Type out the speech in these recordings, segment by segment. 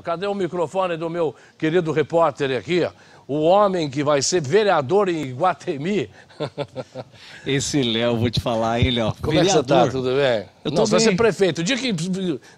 Cadê o microfone do meu querido repórter aqui? O homem que vai ser vereador em Guatemi, Esse Léo, vou te falar, hein, Léo? Como vereador. é que você tá? Tudo bem? Eu não, você vai ser prefeito. O dia que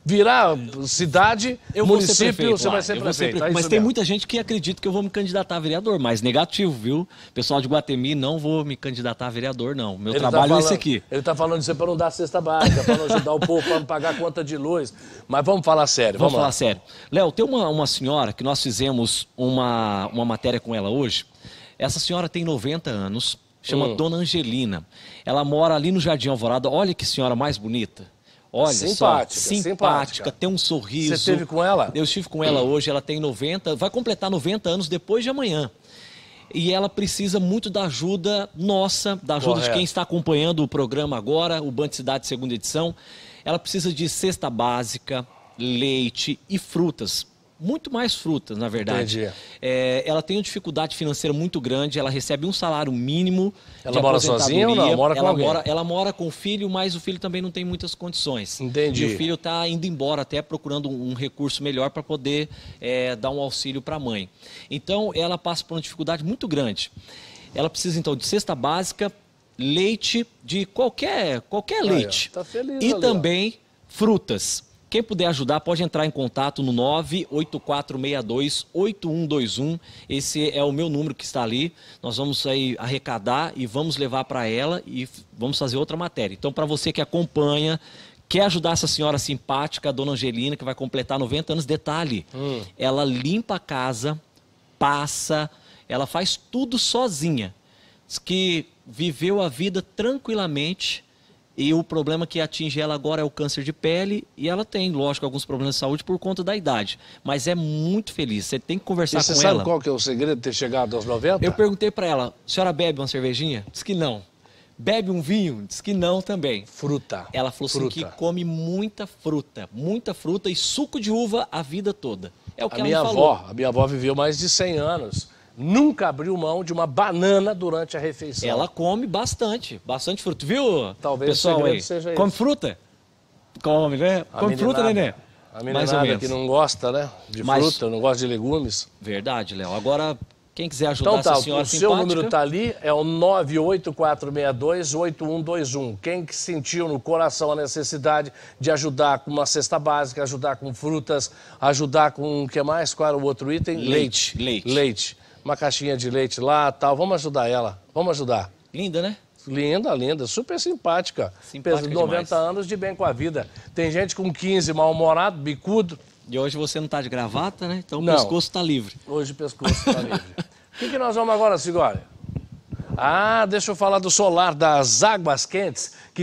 virar cidade, eu município, você vai ser prefeito. É mas tem muita gente que acredita que eu vou me candidatar a vereador, mas negativo, viu? Pessoal de Guatemi, não vou me candidatar a vereador, não. Meu ele tá trabalho tá falando, é esse aqui. Ele está falando de você para não dar cesta básica, para não ajudar o povo, para não pagar a conta de luz. Mas vamos falar sério. Vamos, vamos falar sério. Léo, tem uma, uma senhora que nós fizemos uma, uma matéria com ela hoje. Essa senhora tem 90 anos chama hum. Dona Angelina. Ela mora ali no Jardim Alvorada. Olha que senhora mais bonita. Olha simpática, só, simpática, simpática, tem um sorriso. Você esteve com ela? Eu estive com ela hum. hoje, ela tem 90, vai completar 90 anos depois de amanhã e ela precisa muito da ajuda nossa, da ajuda Correto. de quem está acompanhando o programa agora, o Band Cidade Segunda Edição. Ela precisa de cesta básica, leite e frutas muito mais frutas, na verdade. É, ela tem uma dificuldade financeira muito grande, ela recebe um salário mínimo. Ela mora sozinha ou não? Mora com ela, mora, ela mora com o filho, mas o filho também não tem muitas condições. Entendi. E o filho está indo embora, até procurando um, um recurso melhor para poder é, dar um auxílio para a mãe. Então, ela passa por uma dificuldade muito grande. Ela precisa, então, de cesta básica, leite, de qualquer, qualquer leite. Aí, tá feliz, e ali, também ó. frutas. Quem puder ajudar pode entrar em contato no 984628121. Esse é o meu número que está ali. Nós vamos aí arrecadar e vamos levar para ela e vamos fazer outra matéria. Então, para você que acompanha, quer ajudar essa senhora simpática, a dona Angelina, que vai completar 90 anos, detalhe, hum. ela limpa a casa, passa, ela faz tudo sozinha. Diz que viveu a vida tranquilamente e o problema que atinge ela agora é o câncer de pele e ela tem, lógico, alguns problemas de saúde por conta da idade. Mas é muito feliz. Você tem que conversar e com ela. Você sabe qual que é o segredo de ter chegado aos 90? Eu perguntei para ela: a senhora bebe uma cervejinha? Diz que não. Bebe um vinho? Diz que não também. Fruta. Ela falou fruta. assim que come muita fruta, muita fruta e suco de uva a vida toda. É o que a ela minha falou. avó, a minha avó viveu mais de 100 anos nunca abriu mão de uma banana durante a refeição. Ela come bastante, bastante fruta, viu? Talvez pessoal o aí. seja isso. Come fruta? Come, né? A come fruta, né, A menina que não gosta, né? De Mas... fruta, não gosta de legumes. Verdade, Léo. Agora, quem quiser ajudar então, tá, essa senhora o simpática... seu número está ali, é o 984628121. Quem que sentiu no coração a necessidade de ajudar com uma cesta básica, ajudar com frutas, ajudar com o que mais? Qual era o outro item? Leite. Leite. Leite uma caixinha de leite lá tal. Vamos ajudar ela, vamos ajudar. Linda, né? Linda, linda, super simpática. Simpática 90 demais. anos de bem com a vida. Tem gente com 15, mal-humorado, bicudo. E hoje você não está de gravata, né? Então não. o pescoço está livre. Hoje o pescoço está livre. O que, que nós vamos agora, Sigória? Ah, deixa eu falar do solar das águas quentes. Que